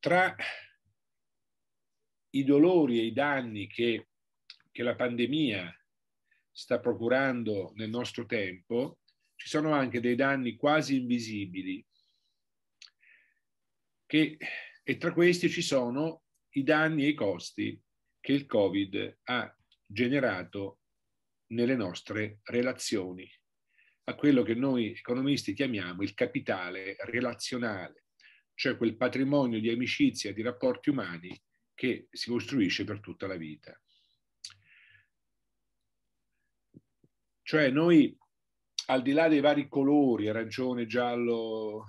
tra i dolori e i danni che, che la pandemia sta procurando nel nostro tempo, ci sono anche dei danni quasi invisibili, che, e tra questi ci sono i danni e i costi che il Covid ha generato nelle nostre relazioni, a quello che noi economisti chiamiamo il capitale relazionale cioè quel patrimonio di amicizia, di rapporti umani che si costruisce per tutta la vita. Cioè noi, al di là dei vari colori, arancione, giallo,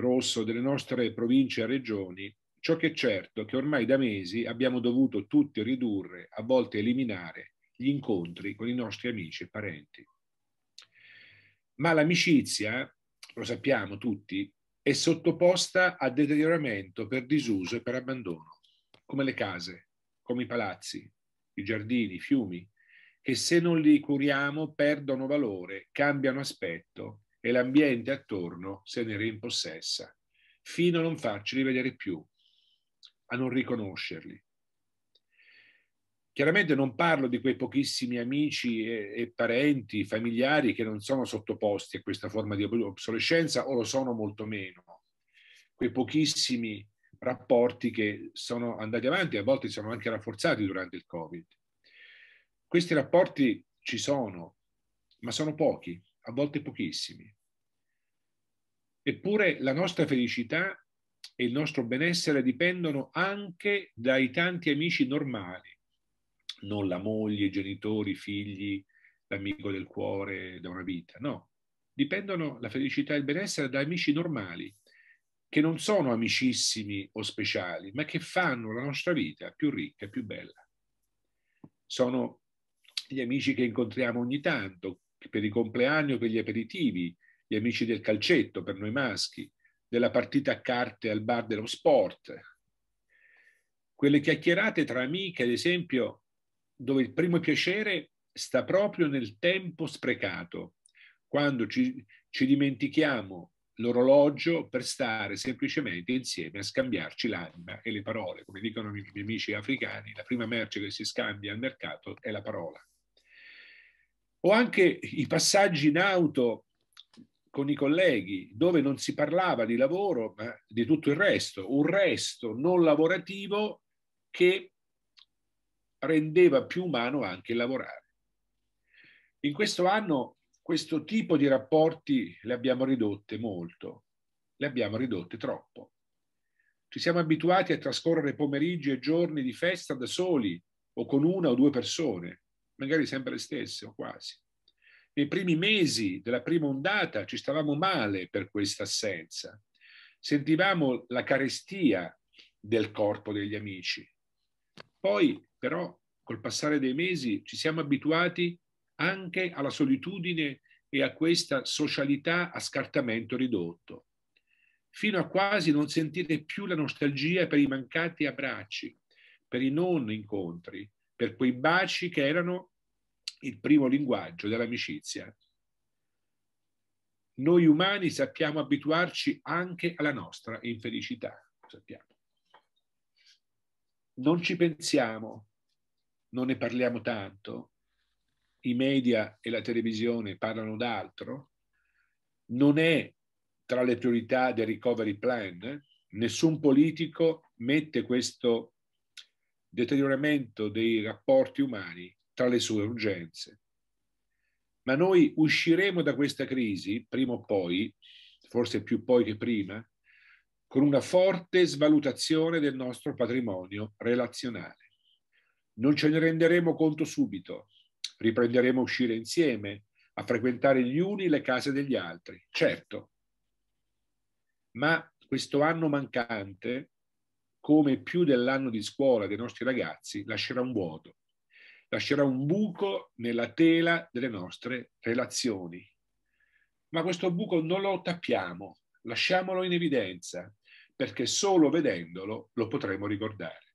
rosso, delle nostre province e regioni, ciò che è certo è che ormai da mesi abbiamo dovuto tutti ridurre, a volte eliminare, gli incontri con i nostri amici e parenti. Ma l'amicizia, lo sappiamo tutti, è sottoposta a deterioramento per disuso e per abbandono, come le case, come i palazzi, i giardini, i fiumi, che se non li curiamo perdono valore, cambiano aspetto e l'ambiente attorno se ne rimpossessa, fino a non farceli vedere più, a non riconoscerli, Chiaramente non parlo di quei pochissimi amici e, e, parenti, familiari che non sono sottoposti a questa forma di obsolescenza o lo sono molto meno. Quei pochissimi rapporti che sono andati avanti a volte sono anche rafforzati durante il Covid. Questi rapporti ci sono, ma sono pochi, a volte pochissimi. Eppure la nostra felicità e il nostro benessere dipendono anche dai tanti amici normali non la moglie, i genitori, i figli, l'amico del cuore da una vita, no. Dipendono la felicità e il benessere da amici normali, che non sono amicissimi o speciali, ma che fanno la nostra vita più ricca e più bella. Sono gli amici che incontriamo ogni tanto, per i compleanni o per gli aperitivi, gli amici del calcetto per noi maschi, della partita a carte al bar dello sport. Quelle chiacchierate tra amiche, ad esempio, dove il primo piacere sta proprio nel tempo sprecato, quando ci, ci dimentichiamo l'orologio per stare semplicemente insieme a scambiarci l'anima e le parole. Come dicono i miei amici africani, la prima merce che si scambia al mercato è la parola. O anche i passaggi in auto con i colleghi, dove non si parlava di lavoro, ma di tutto il resto, un resto non lavorativo che rendeva più umano anche il lavorare. In questo anno questo tipo di rapporti le abbiamo ridotte molto, le abbiamo ridotte troppo. Ci siamo abituati a trascorrere pomeriggi e giorni di festa da soli o con una o due persone, magari sempre le stesse o quasi. Nei primi mesi della prima ondata ci stavamo male per questa assenza. Sentivamo la carestia del corpo degli amici, poi però col passare dei mesi ci siamo abituati anche alla solitudine e a questa socialità a scartamento ridotto, fino a quasi non sentire più la nostalgia per i mancati abbracci, per i non incontri, per quei baci che erano il primo linguaggio dell'amicizia. Noi umani sappiamo abituarci anche alla nostra infelicità, sappiamo non ci pensiamo, non ne parliamo tanto, i media e la televisione parlano d'altro, non è tra le priorità del recovery plan, nessun politico mette questo deterioramento dei rapporti umani tra le sue urgenze. Ma noi usciremo da questa crisi, prima o poi, forse più poi che prima, con una forte svalutazione del nostro patrimonio relazionale. Non ce ne renderemo conto subito, riprenderemo a uscire insieme, a frequentare gli uni le case degli altri, certo. Ma questo anno mancante, come più dell'anno di scuola dei nostri ragazzi, lascerà un vuoto, lascerà un buco nella tela delle nostre relazioni. Ma questo buco non lo tappiamo, lasciamolo in evidenza, perché solo vedendolo lo potremo ricordare.